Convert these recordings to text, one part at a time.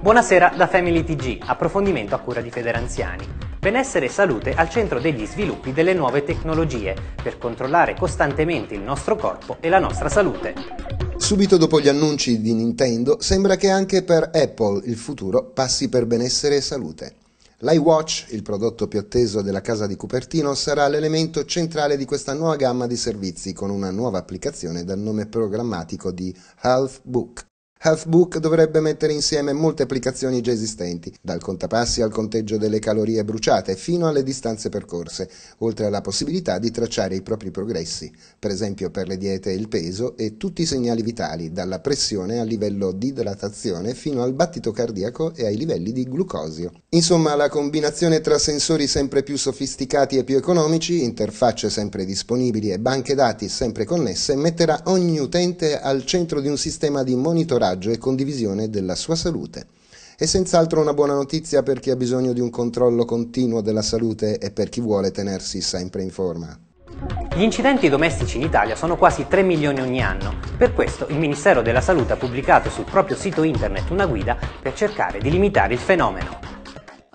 Buonasera da Family TG, approfondimento a cura di Federanziani. Benessere e salute al centro degli sviluppi delle nuove tecnologie per controllare costantemente il nostro corpo e la nostra salute. Subito dopo gli annunci di Nintendo sembra che anche per Apple il futuro passi per benessere e salute. L'iWatch, il prodotto più atteso della casa di Cupertino, sarà l'elemento centrale di questa nuova gamma di servizi con una nuova applicazione dal nome programmatico di HealthBook. Halfbook dovrebbe mettere insieme molte applicazioni già esistenti, dal contapassi al conteggio delle calorie bruciate fino alle distanze percorse, oltre alla possibilità di tracciare i propri progressi, per esempio per le diete e il peso e tutti i segnali vitali, dalla pressione al livello di idratazione fino al battito cardiaco e ai livelli di glucosio. Insomma, la combinazione tra sensori sempre più sofisticati e più economici, interfacce sempre disponibili e banche dati sempre connesse metterà ogni utente al centro di un sistema di monitoraggio monitoraggio e condivisione della sua salute. È senz'altro una buona notizia per chi ha bisogno di un controllo continuo della salute e per chi vuole tenersi sempre in forma. Gli incidenti domestici in Italia sono quasi 3 milioni ogni anno, per questo il Ministero della Salute ha pubblicato sul proprio sito internet una guida per cercare di limitare il fenomeno.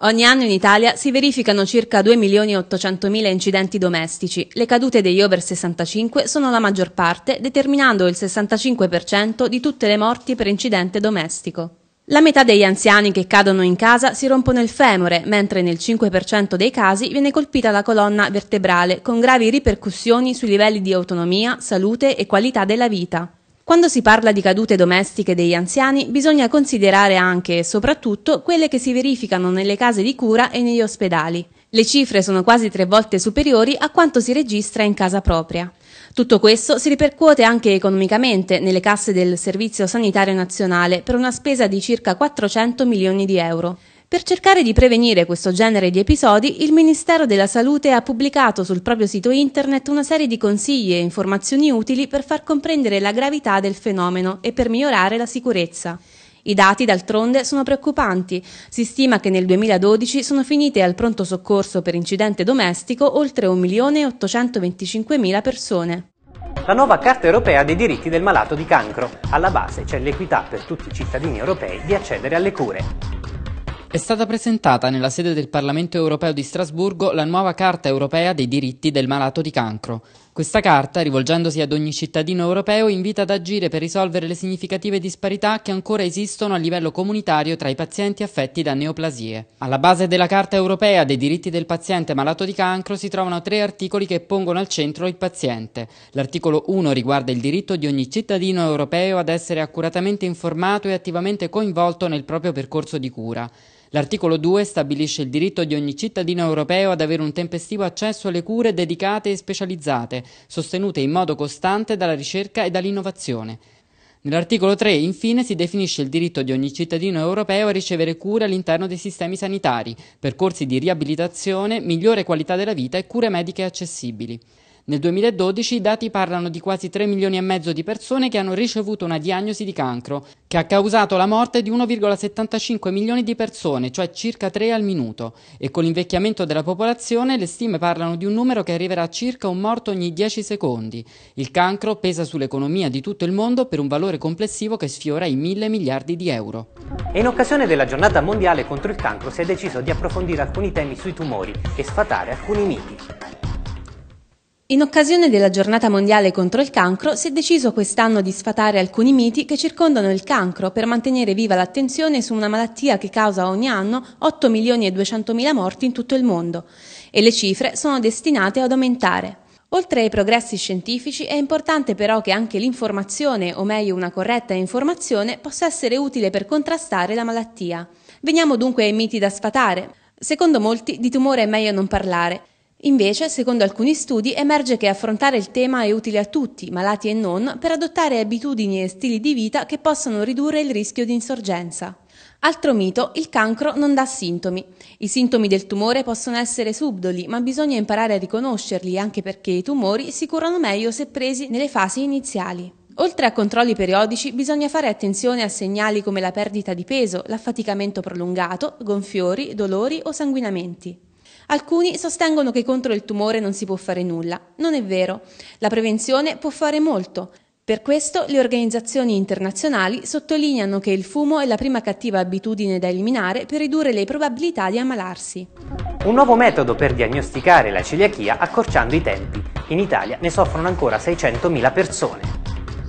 Ogni anno in Italia si verificano circa 2.800.000 incidenti domestici. Le cadute degli over 65 sono la maggior parte, determinando il 65% di tutte le morti per incidente domestico. La metà degli anziani che cadono in casa si rompono il femore, mentre nel 5% dei casi viene colpita la colonna vertebrale, con gravi ripercussioni sui livelli di autonomia, salute e qualità della vita. Quando si parla di cadute domestiche degli anziani bisogna considerare anche e soprattutto quelle che si verificano nelle case di cura e negli ospedali. Le cifre sono quasi tre volte superiori a quanto si registra in casa propria. Tutto questo si ripercuote anche economicamente nelle casse del Servizio Sanitario Nazionale per una spesa di circa 400 milioni di euro. Per cercare di prevenire questo genere di episodi, il Ministero della Salute ha pubblicato sul proprio sito internet una serie di consigli e informazioni utili per far comprendere la gravità del fenomeno e per migliorare la sicurezza. I dati, d'altronde, sono preoccupanti. Si stima che nel 2012 sono finite al pronto soccorso per incidente domestico oltre 1.825.000 persone. La nuova Carta europea dei diritti del malato di cancro. Alla base c'è l'equità per tutti i cittadini europei di accedere alle cure. È stata presentata nella sede del Parlamento europeo di Strasburgo la nuova Carta europea dei diritti del malato di cancro. Questa carta, rivolgendosi ad ogni cittadino europeo, invita ad agire per risolvere le significative disparità che ancora esistono a livello comunitario tra i pazienti affetti da neoplasie. Alla base della Carta europea dei diritti del paziente malato di cancro si trovano tre articoli che pongono al centro il paziente. L'articolo 1 riguarda il diritto di ogni cittadino europeo ad essere accuratamente informato e attivamente coinvolto nel proprio percorso di cura. L'articolo 2 stabilisce il diritto di ogni cittadino europeo ad avere un tempestivo accesso alle cure dedicate e specializzate, sostenute in modo costante dalla ricerca e dall'innovazione. Nell'articolo 3, infine, si definisce il diritto di ogni cittadino europeo a ricevere cure all'interno dei sistemi sanitari, percorsi di riabilitazione, migliore qualità della vita e cure mediche accessibili. Nel 2012 i dati parlano di quasi 3 milioni e mezzo di persone che hanno ricevuto una diagnosi di cancro, che ha causato la morte di 1,75 milioni di persone, cioè circa 3 al minuto. E con l'invecchiamento della popolazione le stime parlano di un numero che arriverà a circa un morto ogni 10 secondi. Il cancro pesa sull'economia di tutto il mondo per un valore complessivo che sfiora i 1000 miliardi di euro. E in occasione della giornata mondiale contro il cancro si è deciso di approfondire alcuni temi sui tumori e sfatare alcuni miti. In occasione della giornata mondiale contro il cancro si è deciso quest'anno di sfatare alcuni miti che circondano il cancro per mantenere viva l'attenzione su una malattia che causa ogni anno 8 milioni e 200 mila morti in tutto il mondo e le cifre sono destinate ad aumentare. Oltre ai progressi scientifici è importante però che anche l'informazione, o meglio una corretta informazione, possa essere utile per contrastare la malattia. Veniamo dunque ai miti da sfatare. Secondo molti di tumore è meglio non parlare, Invece, secondo alcuni studi, emerge che affrontare il tema è utile a tutti, malati e non, per adottare abitudini e stili di vita che possano ridurre il rischio di insorgenza. Altro mito, il cancro non dà sintomi. I sintomi del tumore possono essere subdoli, ma bisogna imparare a riconoscerli anche perché i tumori si curano meglio se presi nelle fasi iniziali. Oltre a controlli periodici, bisogna fare attenzione a segnali come la perdita di peso, l'affaticamento prolungato, gonfiori, dolori o sanguinamenti. Alcuni sostengono che contro il tumore non si può fare nulla. Non è vero. La prevenzione può fare molto. Per questo le organizzazioni internazionali sottolineano che il fumo è la prima cattiva abitudine da eliminare per ridurre le probabilità di ammalarsi. Un nuovo metodo per diagnosticare la celiachia accorciando i tempi. In Italia ne soffrono ancora 600.000 persone.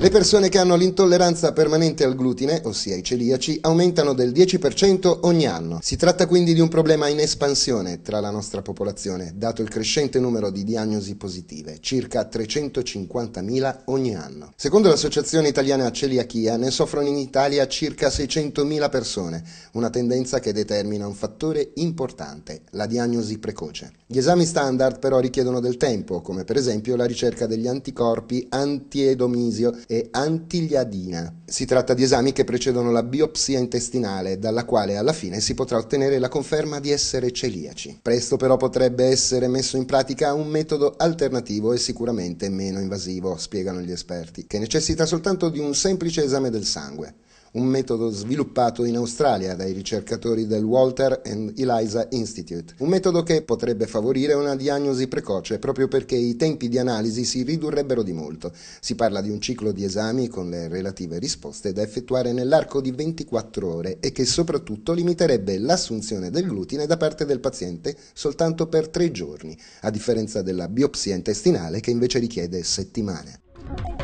Le persone che hanno l'intolleranza permanente al glutine, ossia i celiaci, aumentano del 10% ogni anno. Si tratta quindi di un problema in espansione tra la nostra popolazione, dato il crescente numero di diagnosi positive, circa 350.000 ogni anno. Secondo l'Associazione Italiana Celiachia ne soffrono in Italia circa 600.000 persone, una tendenza che determina un fattore importante, la diagnosi precoce. Gli esami standard però richiedono del tempo, come per esempio la ricerca degli anticorpi antiedomisio e e antigliadina. Si tratta di esami che precedono la biopsia intestinale, dalla quale alla fine si potrà ottenere la conferma di essere celiaci. Presto però potrebbe essere messo in pratica un metodo alternativo e sicuramente meno invasivo, spiegano gli esperti, che necessita soltanto di un semplice esame del sangue un metodo sviluppato in Australia dai ricercatori del Walter and Eliza Institute, un metodo che potrebbe favorire una diagnosi precoce proprio perché i tempi di analisi si ridurrebbero di molto. Si parla di un ciclo di esami con le relative risposte da effettuare nell'arco di 24 ore e che soprattutto limiterebbe l'assunzione del glutine da parte del paziente soltanto per tre giorni, a differenza della biopsia intestinale che invece richiede settimane.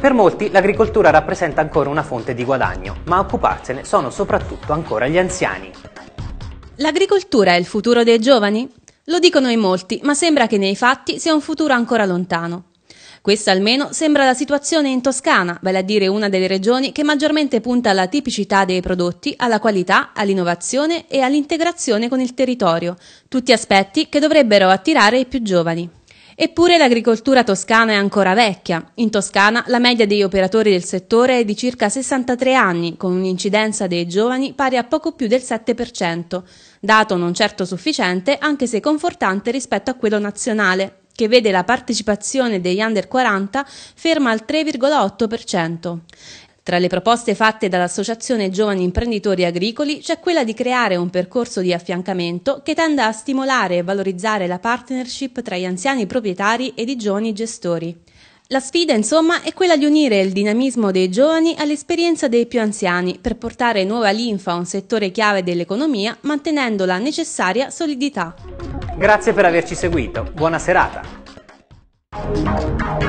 Per molti l'agricoltura rappresenta ancora una fonte di guadagno, ma a occuparsene sono soprattutto ancora gli anziani. L'agricoltura è il futuro dei giovani? Lo dicono in molti, ma sembra che nei fatti sia un futuro ancora lontano. Questa almeno sembra la situazione in Toscana, vale a dire una delle regioni che maggiormente punta alla tipicità dei prodotti, alla qualità, all'innovazione e all'integrazione con il territorio, tutti aspetti che dovrebbero attirare i più giovani. Eppure l'agricoltura toscana è ancora vecchia. In Toscana la media degli operatori del settore è di circa 63 anni, con un'incidenza dei giovani pari a poco più del 7%, dato non certo sufficiente anche se confortante rispetto a quello nazionale, che vede la partecipazione degli under 40 ferma al 3,8%. Tra le proposte fatte dall'Associazione Giovani Imprenditori Agricoli c'è quella di creare un percorso di affiancamento che tenda a stimolare e valorizzare la partnership tra gli anziani proprietari ed i giovani gestori. La sfida, insomma, è quella di unire il dinamismo dei giovani all'esperienza dei più anziani per portare nuova linfa a un settore chiave dell'economia mantenendo la necessaria solidità. Grazie per averci seguito. Buona serata.